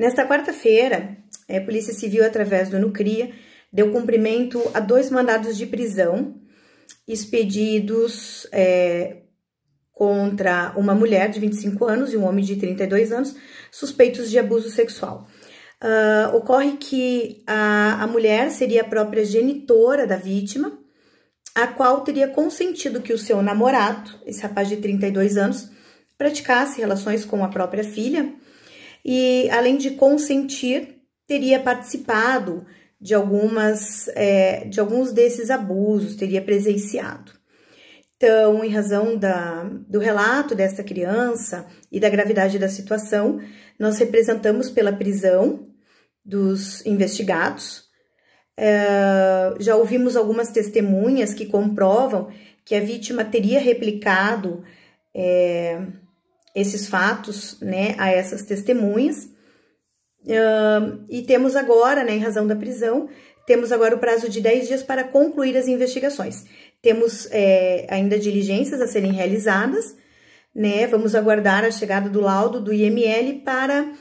Nesta quarta-feira, a é, Polícia Civil, através do NUCRIA, deu cumprimento a dois mandados de prisão expedidos é, contra uma mulher de 25 anos e um homem de 32 anos, suspeitos de abuso sexual. Uh, ocorre que a, a mulher seria a própria genitora da vítima, a qual teria consentido que o seu namorado, esse rapaz de 32 anos, praticasse relações com a própria filha, e além de consentir, teria participado de algumas é, de alguns desses abusos, teria presenciado. Então, em razão da, do relato dessa criança e da gravidade da situação, nós representamos pela prisão dos investigados. É, já ouvimos algumas testemunhas que comprovam que a vítima teria replicado é, esses fatos, né, a essas testemunhas. Uh, e temos agora, né, em razão da prisão, temos agora o prazo de 10 dias para concluir as investigações. Temos é, ainda diligências a serem realizadas, né? Vamos aguardar a chegada do laudo do IML para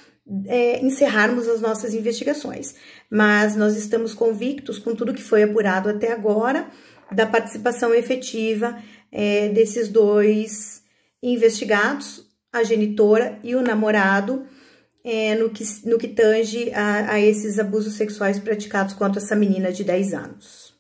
é, encerrarmos as nossas investigações. Mas nós estamos convictos, com tudo que foi apurado até agora, da participação efetiva é, desses dois investigados a genitora e o namorado é, no, que, no que tange a, a esses abusos sexuais praticados contra essa menina de 10 anos.